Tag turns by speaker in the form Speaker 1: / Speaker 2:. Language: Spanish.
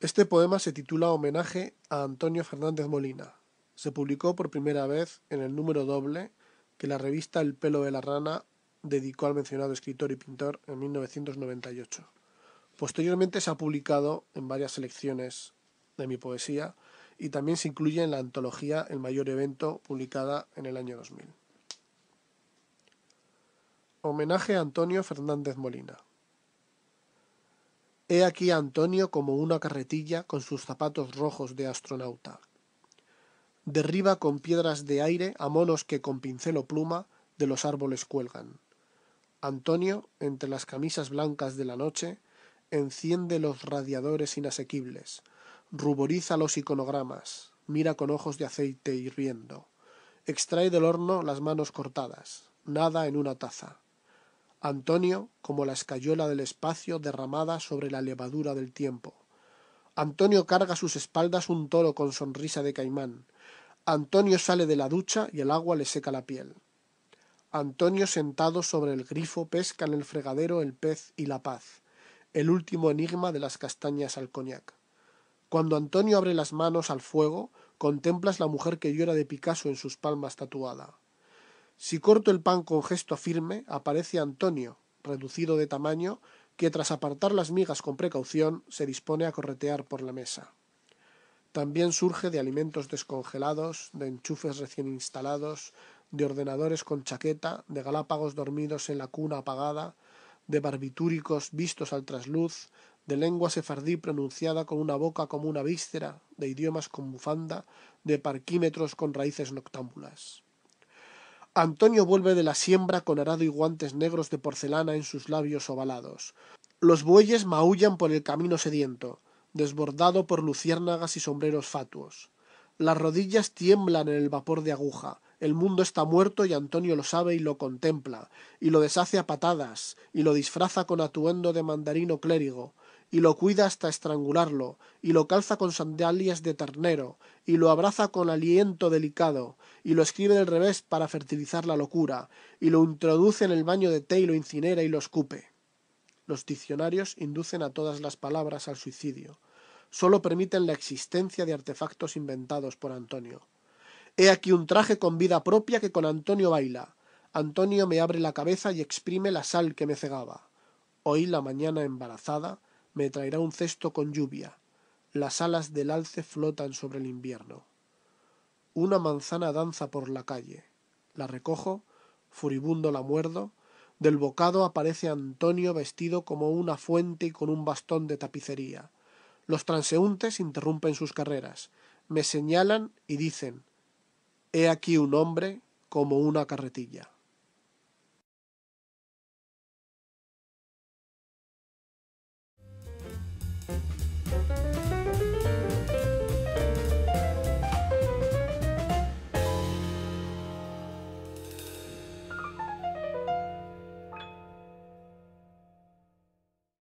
Speaker 1: Este poema se titula Homenaje a Antonio Fernández Molina. Se publicó por primera vez en el número doble que la revista El pelo de la rana dedicó al mencionado escritor y pintor en 1998. Posteriormente se ha publicado en varias selecciones de mi poesía y también se incluye en la antología El mayor evento publicada en el año 2000. Homenaje a Antonio Fernández Molina. He aquí a Antonio como una carretilla con sus zapatos rojos de astronauta. Derriba con piedras de aire a monos que con pincel o pluma de los árboles cuelgan. Antonio, entre las camisas blancas de la noche, enciende los radiadores inasequibles, ruboriza los iconogramas, mira con ojos de aceite hirviendo, extrae del horno las manos cortadas, nada en una taza, Antonio como la escayola del espacio derramada sobre la levadura del tiempo. Antonio carga a sus espaldas un toro con sonrisa de caimán. Antonio sale de la ducha y el agua le seca la piel. Antonio sentado sobre el grifo pesca en el fregadero el pez y la paz, el último enigma de las castañas al coñac. Cuando Antonio abre las manos al fuego, contemplas la mujer que llora de Picasso en sus palmas tatuada. Si corto el pan con gesto firme, aparece Antonio, reducido de tamaño, que tras apartar las migas con precaución se dispone a corretear por la mesa. También surge de alimentos descongelados, de enchufes recién instalados, de ordenadores con chaqueta, de galápagos dormidos en la cuna apagada, de barbitúricos vistos al trasluz, de lengua sefardí pronunciada con una boca como una víscera, de idiomas con bufanda, de parquímetros con raíces noctámbulas. Antonio vuelve de la siembra con arado y guantes negros de porcelana en sus labios ovalados. Los bueyes maullan por el camino sediento, desbordado por luciérnagas y sombreros fatuos. Las rodillas tiemblan en el vapor de aguja. El mundo está muerto y Antonio lo sabe y lo contempla, y lo deshace a patadas, y lo disfraza con atuendo de mandarino clérigo, y lo cuida hasta estrangularlo, y lo calza con sandalias de ternero, y lo abraza con aliento delicado, y lo escribe del revés para fertilizar la locura, y lo introduce en el baño de té y lo incinera y lo escupe. Los diccionarios inducen a todas las palabras al suicidio. Solo permiten la existencia de artefactos inventados por Antonio. He aquí un traje con vida propia que con Antonio baila. Antonio me abre la cabeza y exprime la sal que me cegaba. Hoy la mañana embarazada me traerá un cesto con lluvia, las alas del alce flotan sobre el invierno. Una manzana danza por la calle, la recojo, furibundo la muerdo, del bocado aparece Antonio vestido como una fuente y con un bastón de tapicería. Los transeúntes interrumpen sus carreras, me señalan y dicen He aquí un hombre como una carretilla.